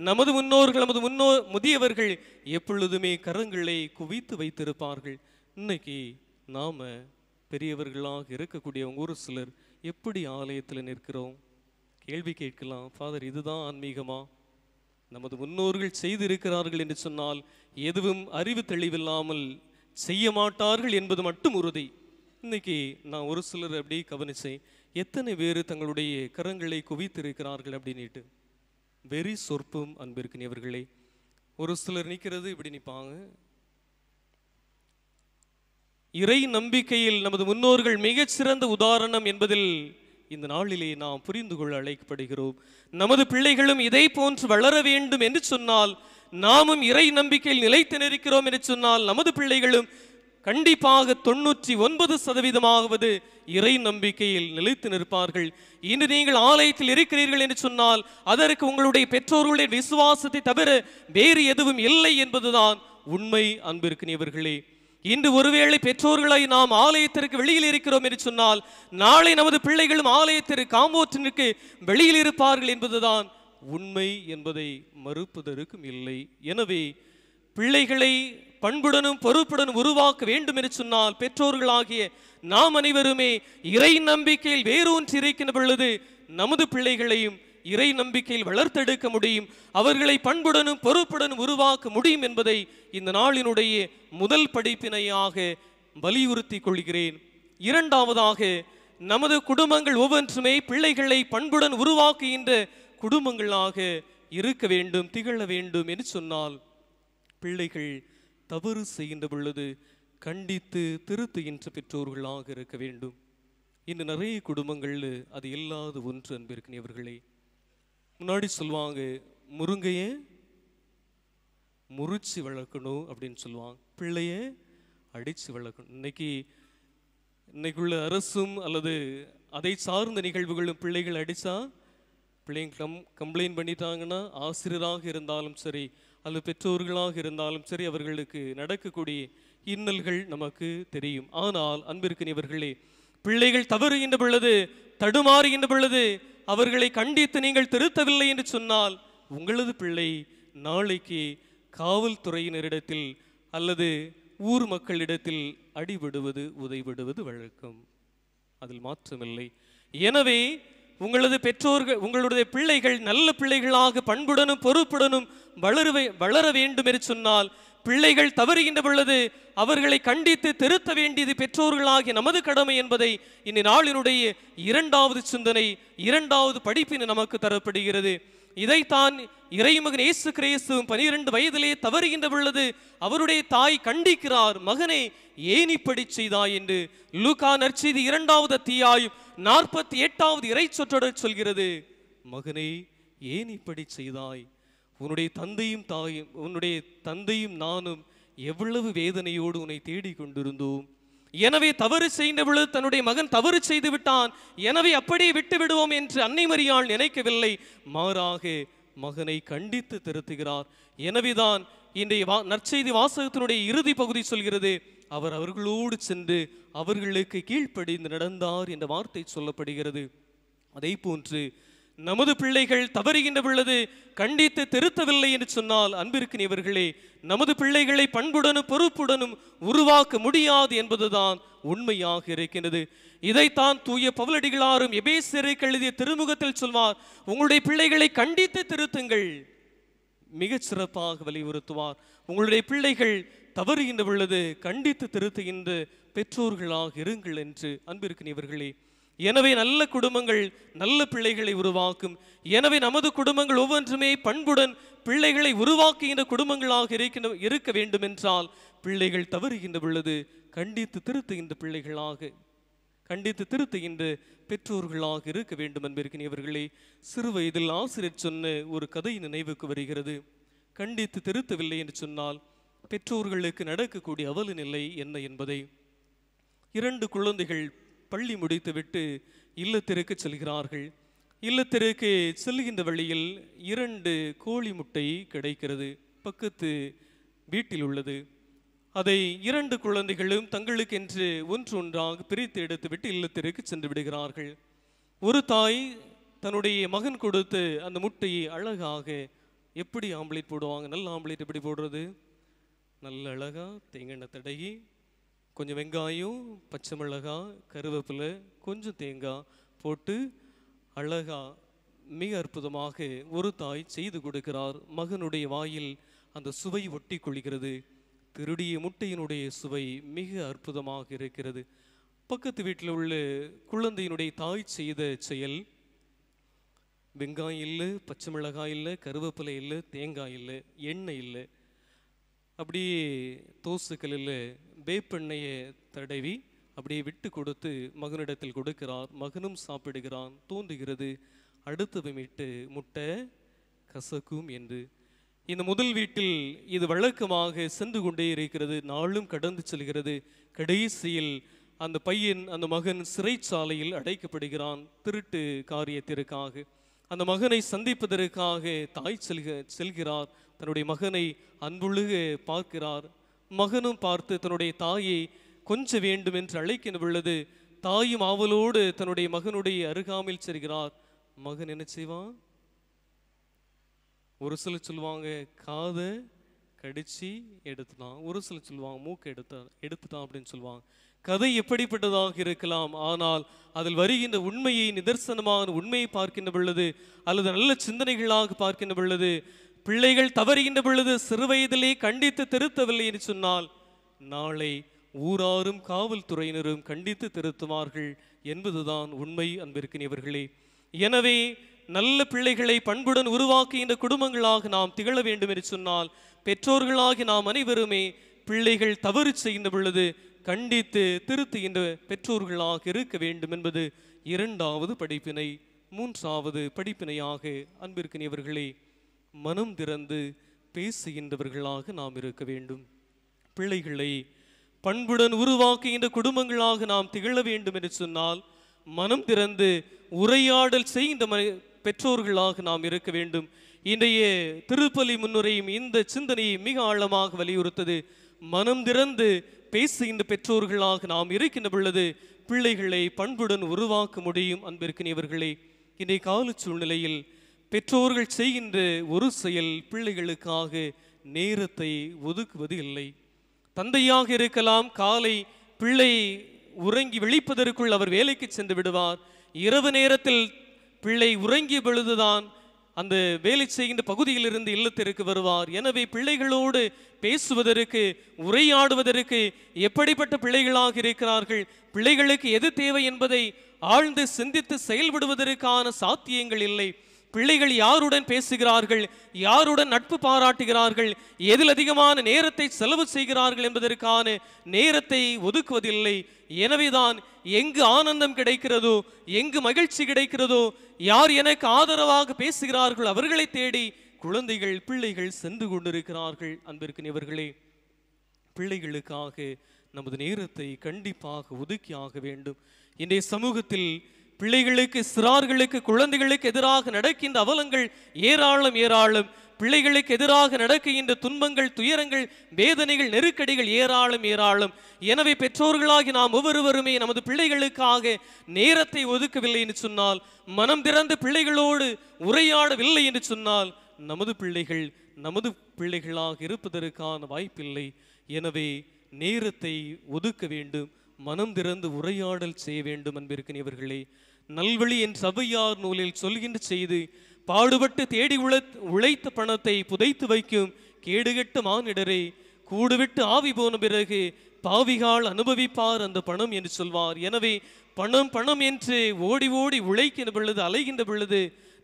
நமது முன்னோர்கள் நமது முன்னோ முதியவர்கள் எப்பொழுதுமே கரங்களை குவித்து வைத்திருப்பார்கள் இன்னைக்கு நாம் பெரியவர்களாக இருக்கக்கூடியவங்க ஒரு சிலர் எப்படி ஆலயத்தில் நிற்கிறோம் கேள்வி கேட்கலாம் ஃபாதர் இதுதான் ஆன்மீகமா நமது முன்னோர்கள் செய்திருக்கிறார்கள் என்று சொன்னால் எதுவும் அறிவு தெளிவில்லாமல் செய்ய மாட்டார்கள் என்பது மட்டும் உறுதி இன்னைக்கு நான் ஒரு சிலர் அப்படி கவனிச்சேன் எத்தனை பேர் தங்களுடைய கரங்களை குவித்திருக்கிறார்கள் அப்படின்ட்டு வெறி சொற்பும் அன்பிற்கினியவர்களே ஒரு சிலர் நிற்கிறது இப்படி நிற்பாங்க இறை நம்பிக்கையில் நமது முன்னோர்கள் மிகச்சிறந்த உதாரணம் என்பதில் இந்த நாளிலே நாம் புரிந்து கொள்ள அழைக்கப்படுகிறோம் நமது பிள்ளைகளும் இதை போன்று வளர வேண்டும் என்று சொன்னால் நாமும் இறை நம்பிக்கையில் நிலைத்து நிற்கிறோம் என்று சொன்னால் நமது பிள்ளைகளும் கண்டிப்பாக தொண்ணூற்றி ஒன்பது சதவீதமாகவது இறை நம்பிக்கையில் நிலைத்து நிற்பார்கள் இன்று நீங்கள் ஆலயத்தில் இருக்கிறீர்கள் என்று சொன்னால் அதற்கு உங்களுடைய பெற்றோர்களுடைய விசுவாசத்தை தவிர வேறு எதுவும் இல்லை என்பதுதான் உண்மை அன்பிற்கினியவர்களே இன்று ஒருவேளை பெற்றோர்களை நாம் ஆலயத்திற்கு வெளியில் இருக்கிறோம் என்று சொன்னால் நாளை நமது பிள்ளைகளும் ஆலயத்திற்கு காம்போற்றினருக்கு வெளியில் இருப்பார்கள் என்பதுதான் உண்மை என்பதை மறுப்பதற்கும் இல்லை எனவே பிள்ளைகளை பண்புடனும் பொறுப்புடன் உருவாக்க வேண்டும் என்று சொன்னால் பெற்றோர்களாகிய நாம் அனைவருமே இறை நம்பிக்கையில் வேறொன்று இருக்கின்ற பொழுது நமது பிள்ளைகளையும் இறை நம்பிக்கையில் வளர்த்தெடுக்க முடியும் அவர்களை பண்புடனும் பொறுப்புடன் உருவாக்க முடியும் என்பதை இந்த நாளினுடைய முதல் படிப்பினையாக வலியுறுத்தி கொள்கிறேன் இரண்டாவதாக நமது குடும்பங்கள் ஒவ்வொன்றுமே பிள்ளைகளை பண்புடன் உருவாக்குகின்ற குடும்பங்களாக இருக்க வேண்டும் திகழ வேண்டும் என்று சொன்னால் பிள்ளைகள் தவறு செய்கின்ற பொழுது கண்டித்து திருத்துகின்ற பெற்றோர்களாக இருக்க வேண்டும் இன்று நிறைய குடும்பங்களில் அது இல்லாத ஒன்று அன்பிருக்கிறவர்களே முன்னாடி சொல்லுவாங்க முருங்கைய முறிச்சு வளர்க்கணும் அப்படின்னு சொல்லுவாங்க பிள்ளைய அடித்து வளர்க்கணும் இன்னைக்கு இன்னைக்குள்ள அரசும் அல்லது அதை சார்ந்த நிகழ்வுகளும் பிள்ளைகள் அடித்தா பிள்ளைங்க கம் கம்ப்ளைண்ட் பண்ணிட்டாங்கன்னா ஆசிரியராக இருந்தாலும் சரி அல்லது பெற்றோர்களாக இருந்தாலும் சரி அவர்களுக்கு நடக்கக்கூடிய இன்னல்கள் நமக்கு தெரியும் ஆனால் அன்பிற்கினியவர்களே பிள்ளைகள் தவறுகின்ற பொழுது தடுமாறுகின்ற பொழுது அவர்களை கண்டித்து நீங்கள் திருத்தவில்லை என்று சொன்னால் உங்களது பிள்ளை நாளைக்கு காவல்துறையினரிடத்தில் அல்லது ஊர் மக்களிடத்தில் அடிபடுவது உதைபடுவது வழக்கம் அதில் மாற்றமில்லை எனவே உங்களது பெற்றோர்கள் உங்களுடைய பிள்ளைகள் நல்ல பிள்ளைகளாக பண்புடனும் பொறுப்புடனும் வளர வளர வேண்டும் என்று சொன்னால் பிள்ளைகள் தவறுகின்ற பொழுது அவர்களை கண்டித்து திருத்த வேண்டியது பெற்றோர்களாகிய நமது கடமை என்பதை இந்த நாளினுடைய இரண்டாவது சிந்தனை இரண்டாவது படிப்பின் நமக்கு தரப்படுகிறது இதைத்தான் இறைமகன் இயேசு கிரேசுவும் பனிரெண்டு வயதிலே தவறுகின்ற பொழுது அவருடைய தாய் கண்டிக்கிறார் மகனை ஏனிப்படி செய்தாய் என்று லூகா நற்செய்தி இரண்டாவது தீயாயும் நாற்பத்தி எட்டாவது இறை சொற்றொடர் சொல்கிறது மகனே ஏன் இப்படி செய்தாய் உன்னுடைய தந்தையும் தாயும் உன்னுடைய தந்தையும் நானும் எவ்வளவு வேதனையோடு உன்னை தேடிக் கொண்டிருந்தோம் எனவே தவறு செய்த பொழுது தன்னுடைய மகன் தவறு செய்து விட்டான் எனவே அப்படியே விட்டு விடுவோம் என்று அன்னை மரியாள் நினைக்கவில்லை மாறாக மகனை கண்டித்து திருத்துகிறார் எனவேதான் இன்றைய நற்செய்தி வாசகத்தினுடைய இறுதி பகுதி சொல்கிறது அவர் அவர்களோடு சென்று அவர்களுக்கு கீழ்ப்படிந்து நடந்தார் என்ற வார்த்தை சொல்லப்படுகிறது அதே போன்று நமது பிள்ளைகள் தவறுகின்ற பொழுது கண்டித்து திருத்தவில்லை என்று சொன்னால் அன்பிற்கினியவர்களே நமது பிள்ளைகளை பண்புடனும் பொறுப்புடனும் உருவாக்க முடியாது என்பதுதான் உண்மையாக இருக்கின்றது இதைத்தான் தூய பவலடிகளாரும் எபேசருக்கு கழுதிய திருமுகத்தில் சொல்வார் உங்களுடைய பிள்ளைகளை கண்டித்து திருத்துங்கள் மிகச் சிறப்பாக வலியுறுத்துவார் உங்களுடைய பிள்ளைகள் தவறுகின்ற பொழுது கண்டித்து திருத்துகின்ற பெற்றோர்களாக இருங்கள் என்று அன்பிருக்கிறவர்களே எனவே நல்ல குடும்பங்கள் நல்ல பிள்ளைகளை உருவாக்கும் எனவே நமது குடும்பங்கள் ஒவ்வொன்றுமே பண்புடன் பிள்ளைகளை உருவாக்குகின்ற குடும்பங்களாக இருக்கின்ற இருக்க வேண்டும் என்றால் பிள்ளைகள் தவறுகின்ற பொழுது கண்டித்து திருத்துகின்ற பிள்ளைகளாக கண்டித்து திருத்துகின்ற பெற்றோர்களாக இருக்க வேண்டும் என்பிருக்கிறவர்களே சிறு வயதில் ஆசிரியர் சொன்ன ஒரு கதை நினைவுக்கு வருகிறது கண்டித்து திருத்தவில்லை என்று சொன்னால் பெற்றோர்களுக்கு நடக்கக்கூடிய அவல நிலை என்ன என்பதை இரண்டு குழந்தைகள் பள்ளி முடித்துவிட்டு இல்லத்திற்கு செல்கிறார்கள் இல்லத்திற்கு செல்கின்ற வழியில் இரண்டு கோழி முட்டை கிடைக்கிறது பக்கத்து வீட்டில் உள்ளது அதை இரண்டு குழந்தைகளும் தங்களுக்கென்று ஒன்று ஒன்றாக பிரித்து எடுத்துவிட்டு இல்லத்திற்கு சென்று விடுகிறார்கள் ஒரு தாய் தன்னுடைய மகன் கொடுத்து அந்த முட்டையை அழகாக எப்படி ஆம்லேட் போடுவாங்க நல்ல ஆம்லேட் எப்படி போடுறது நல்ல அழகாக தேங்காய் தடகி கொஞ்சம் வெங்காயம் பச்சை மிளகாய் கருவேப்பிலை கொஞ்சம் தேங்காய் போட்டு அழகாக மிக அற்புதமாக ஒரு தாய் செய்து கொடுக்கிறார் மகனுடைய வாயில் அந்த சுவை ஒட்டி கொள்கிறது திருடிய முட்டையினுடைய சுவை மிக அற்புதமாக இருக்கிறது பக்கத்து வீட்டில் உள்ள குழந்தையினுடைய தாய் செய்த செயல் வெங்காயம் இல்லை பச்சை மிளகாய் இல்லை கருவேப்பிலை இல்லை தேங்காய் இல்லை எண்ணெய் இல்லை அப்படி தோசுகளில் வேப்பெண்ணையை தடவி அப்படியே விட்டு கொடுத்து மகனிடத்தில் கொடுக்கிறார் மகனும் சாப்பிடுகிறான் தூண்டுகிறது அடுத்தது மீட்டு முட்டை கசக்கும் என்று இந்த முதல் வீட்டில் இது வழக்கமாக சென்று கொண்டே இருக்கிறது நாளும் கடந்து செல்கிறது கடைசியில் அந்த பையன் அந்த மகன் சிறைச்சாலையில் அடைக்கப்படுகிறான் திருட்டு காரியத்திற்காக அந்த மகனை சந்திப்பதற்காக தாய் செல்க செல்கிறார் தன்னுடைய மகனை அன்புழுக பார்க்கிறார் மகனும் பார்த்து தன்னுடைய தாயை கொஞ்ச வேண்டும் என்று அழைக்கின தாயும் ஆவலோடு தன்னுடைய மகனுடைய அருகாமையில் செல்கிறார் மகன் என்ன செய்வான் ஒரு சில சொல்லுவாங்க காதை கடிச்சு எடுத்துட்டான் ஒரு சில சொல்லுவாங்க மூக்கை எடுத்த எடுத்துட்டான் அப்படின்னு சொல்லுவாங்க கதை எப்படிப்பட்டதாக இருக்கலாம் ஆனால் அதில் வருகின்ற உண்மையை நிதர்சனமான உண்மையை பார்க்கின்ற பொழுது அல்லது நல்ல சிந்தனைகளாக பார்க்கின்ற பொழுது பிள்ளைகள் தவறுகின்ற பொழுது சிறுவயதிலே கண்டித்து திருத்தவில்லை என்று சொன்னால் நாளை ஊராரும் காவல்துறையினரும் கண்டித்து திருத்துவார்கள் என்பதுதான் உண்மை அன்பிருக்கிறவர்களே எனவே நல்ல பிள்ளைகளை பண்புடன் உருவாக்குகின்ற குடும்பங்களாக நாம் திகழ வேண்டும் என்று சொன்னால் பெற்றோர்களாகி நாம் அனைவருமே பிள்ளைகள் தவறு செய்கின்ற பொழுது கண்டித்து திருத்துகின்ற பெற்றோர்களாக இருக்க வேண்டும் என்பது இரண்டாவது படிப்பினை மூன்றாவது படிப்பினையாக அன்பிற்கினியவர்களே மனம் திறந்து பேசுகின்றவர்களாக நாம் இருக்க வேண்டும் பிள்ளைகளை பண்புடன் உருவாக்குகின்ற குடும்பங்களாக நாம் திகழ வேண்டும் என்று சொன்னால் மனம் திறந்து உரையாடல் செய்கின்ற பெற்றோர்களாக நாம் இருக்க வேண்டும் இன்றைய திருப்பலி முன்னுரையும் இந்த சிந்தனையை மிக ஆழமாக வலியுறுத்தது மனம் திறந்து பேசுகின்ற பெற்றோர்களாக நாம் இருக்கின்ற பொழுது பிள்ளைகளை பண்புடன் உருவாக்க முடியும் அன்பிற்கினியவர்களே இன்றைய கால சூழ்நிலையில் பெற்றோர்கள் செய்கின்ற ஒரு செயல் பிள்ளைகளுக்காக நேரத்தை ஒதுக்குவது இல்லை தந்தையாக இருக்கலாம் காலை பிள்ளை உறங்கி விழிப்பதற்குள் அவர் வேலைக்கு சென்று விடுவார் இரவு நேரத்தில் பிள்ளை உறங்கிய பொழுதுதான் அந்த வேலை செய்கின்ற பகுதியிலிருந்து இல்லத்திற்கு வருவார் எனவே பிள்ளைகளோடு பேசுவதற்கு உரையாடுவதற்கு எப்படிப்பட்ட பிள்ளைகளாக இருக்கிறார்கள் பிள்ளைகளுக்கு எது தேவை என்பதை ஆழ்ந்து சிந்தித்து செயல்படுவதற்கான சாத்தியங்கள் இல்லை பிள்ளைகள் யாருடன் பேசுகிறார்கள் யாருடன் நட்பு பாராட்டுகிறார்கள் எதில் அதிகமான நேரத்தை செலவு செய்கிறார்கள் என்பதற்கான நேரத்தை ஒதுக்குவதில்லை எனவேதான் எங்கு ஆனந்தம் கிடைக்கிறதோ எங்கு மகிழ்ச்சி கிடைக்கிறதோ யார் எனக்கு ஆதரவாக பேசுகிறார்கள் அவர்களை தேடி குழந்தைகள் பிள்ளைகள் சென்று கொண்டிருக்கிறார்கள் அன்பிற்கு இவர்களே பிள்ளைகளுக்காக நமது நேரத்தை கண்டிப்பாக ஒதுக்கி ஆக வேண்டும் இன்றைய சமூகத்தில் பிள்ளைகளுக்கு சிறார்களுக்கு குழந்தைகளுக்கு எதிராக நடக்கின்ற அவலங்கள் ஏராளம் ஏராளம் பிள்ளைகளுக்கு எதிராக நடக்கின்ற துன்பங்கள் துயரங்கள் வேதனைகள் நெருக்கடிகள் ஏராளம் ஏராளம் எனவே பெற்றோர்களாகி நாம் ஒவ்வொருவருமே நமது பிள்ளைகளுக்காக நேரத்தை ஒதுக்கவில்லை என்று சொன்னால் மனம் திறந்த பிள்ளைகளோடு உரையாடவில்லை என்று சொன்னால் நமது பிள்ளைகள் நமது பிள்ளைகளாக இருப்பதற்கான வாய்ப்பில்லை எனவே நேரத்தை ஒதுக்க வேண்டும் மனம் திறந்து உரையாடல் செய்ய வேண்டும் இவர்களே நல்வழி என் சபையார் நூலில் சொல்கின்ற செய்து பாடுபட்டு தேடி உழ உழைத்த பணத்தை புதைத்து வைக்கும் கேடுகட்டு மானிடரே கூடுவிட்டு ஆவி போன பிறகு பாவிகால் அனுபவிப்பார் அந்த பணம் என்று சொல்வார் எனவே பணம் பணம் என்று ஓடி ஓடி உழைக்கின்ற பொழுது அலைகின்ற பொழுது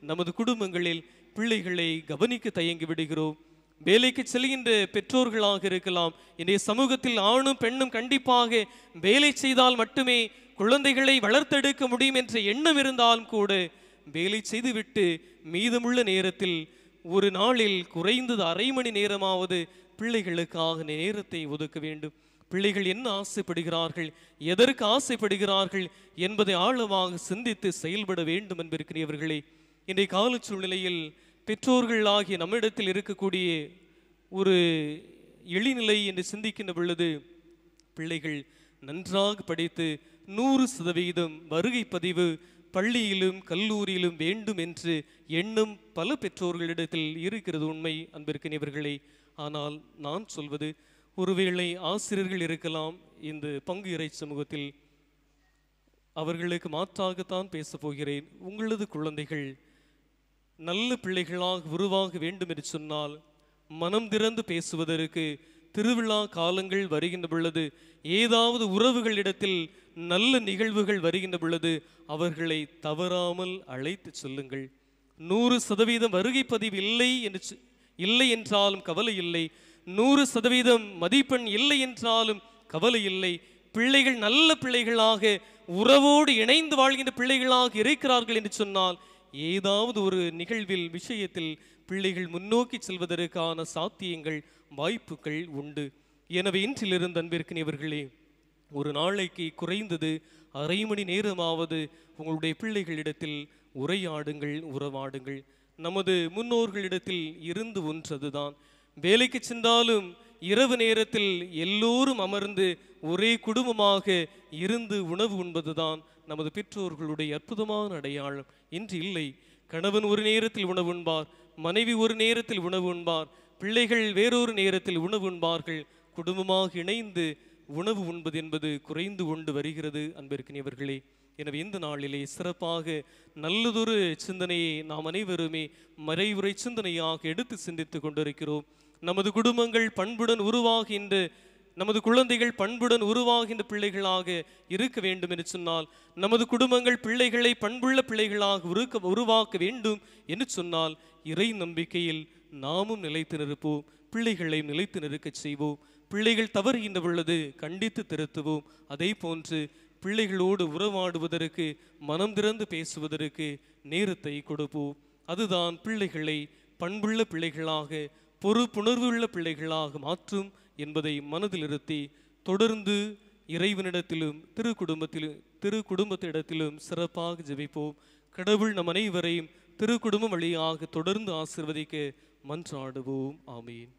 நமது குடும்பங்களில் பிள்ளைகளை கவனிக்க தயங்கி விடுகிறோம் வேலைக்கு செல்கின்ற பெற்றோர்களாக இருக்கலாம் இன்றைய சமூகத்தில் ஆணும் பெண்ணும் கண்டிப்பாக வேலை செய்தால் மட்டுமே குழந்தைகளை வளர்த்தெடுக்க முடியும் என்ற எண்ணம் இருந்தாலும் கூட வேலை செய்துவிட்டு மீதமுள்ள நேரத்தில் ஒரு நாளில் குறைந்தது அரை மணி நேரமாவது பிள்ளைகளுக்காக நேரத்தை ஒதுக்க வேண்டும் பிள்ளைகள் என்ன ஆசைப்படுகிறார்கள் எதற்கு ஆசைப்படுகிறார்கள் என்பதை ஆழமாக சிந்தித்து செயல்பட வேண்டும் என்பிருக்கிறவர்களே இன்றைய கால சூழ்நிலையில் பெற்றோர்கள் ஆகிய நம்மிடத்தில் இருக்கக்கூடிய ஒரு எளிநிலை என்று சிந்திக்கின்ற பொழுது பிள்ளைகள் நன்றாக படித்து நூறு சதவீதம் வருகை பதிவு பள்ளியிலும் கல்லூரியிலும் வேண்டும் என்று எண்ணும் பல பெற்றோர்களிடத்தில் இருக்கிறது உண்மை அன்பிற்கினியவர்களே ஆனால் நான் சொல்வது ஒருவேளை ஆசிரியர்கள் இருக்கலாம் இந்த பங்கு இறை சமூகத்தில் அவர்களுக்கு மாற்றாகத்தான் பேசப் போகிறேன் உங்களது குழந்தைகள் நல்ல பிள்ளைகளாக உருவாக வேண்டும் என்று சொன்னால் மனம் திறந்து பேசுவதற்கு திருவிழா காலங்கள் வருகின்ற பொழுது ஏதாவது உறவுகளிடத்தில் நல்ல நிகழ்வுகள் வருகின்ற பொழுது அவர்களை தவறாமல் அழைத்து சொல்லுங்கள் நூறு சதவீதம் வருகை பதிவு இல்லை என்று இல்லை என்றாலும் கவலை இல்லை நூறு சதவீதம் மதிப்பெண் இல்லை என்றாலும் கவலை இல்லை பிள்ளைகள் நல்ல பிள்ளைகளாக உறவோடு இணைந்து வாழ்கின்ற பிள்ளைகளாக இருக்கிறார்கள் என்று சொன்னால் ஏதாவது ஒரு நிகழ்வில் விஷயத்தில் பிள்ளைகள் முன்னோக்கி செல்வதற்கான சாத்தியங்கள் வாய்ப்புகள் உண்டு எனவே இன்றிலிருந்து அன்பிற்கினியவர்களே ஒரு நாளைக்கு குறைந்தது அரை மணி நேரமாவது உங்களுடைய பிள்ளைகளிடத்தில் உரையாடுங்கள் உறவாடுங்கள் நமது முன்னோர்களிடத்தில் இருந்து ஒன்றதுதான் வேலைக்கு சென்றாலும் இரவு நேரத்தில் எல்லோரும் அமர்ந்து ஒரே குடும்பமாக இருந்து உணவு உண்பதுதான் நமது பெற்றோர்களுடைய அற்புதமான அடையாளம் என்று இல்லை கணவன் ஒரு நேரத்தில் உணவு உண்பார் மனைவி ஒரு நேரத்தில் உணவு உண்பார் பிள்ளைகள் வேறொரு நேரத்தில் உணவு உண்பார்கள் குடும்பமாக இணைந்து உணவு உண்பது என்பது குறைந்து கொண்டு வருகிறது அன்பிற்கினியவர்களே எனவே இந்த நாளிலே சிறப்பாக நல்லதொரு சிந்தனையை நாம் அனைவருமே மறைவுரை சிந்தனையாக எடுத்து சிந்தித்து கொண்டிருக்கிறோம் நமது குடும்பங்கள் பண்புடன் உருவாகின்ற நமது குழந்தைகள் பண்புடன் உருவாகின்ற பிள்ளைகளாக இருக்க வேண்டும் என்று சொன்னால் நமது குடும்பங்கள் பிள்ளைகளை பண்புள்ள பிள்ளைகளாக உருக்க உருவாக்க வேண்டும் என்று சொன்னால் இறை நம்பிக்கையில் நாமும் நிலைத்து நிற்போம் பிள்ளைகளை நிலைத்து நிற்கச் செய்வோம் பிள்ளைகள் தவறுகின்ற பொழுது கண்டித்து திருத்துவோம் அதே போன்று பிள்ளைகளோடு உறவாடுவதற்கு மனம் திறந்து பேசுவதற்கு நேரத்தை கொடுப்போம் அதுதான் பிள்ளைகளை பண்புள்ள பிள்ளைகளாக பொறுப்புணர்வு உள்ள பிள்ளைகளாக மாற்றும் என்பதை மனதில் இருத்தி தொடர்ந்து இறைவனிடத்திலும் திரு குடும்பத்திலும் திரு குடும்பத்திடத்திலும் சிறப்பாக ஜெபிப்போம் கடவுள் நம் அனைவரையும் திரு குடும்பம் வழியாக தொடர்ந்து ஆசிர்வதிக்க மன்றாடுவோம் ஆமீன்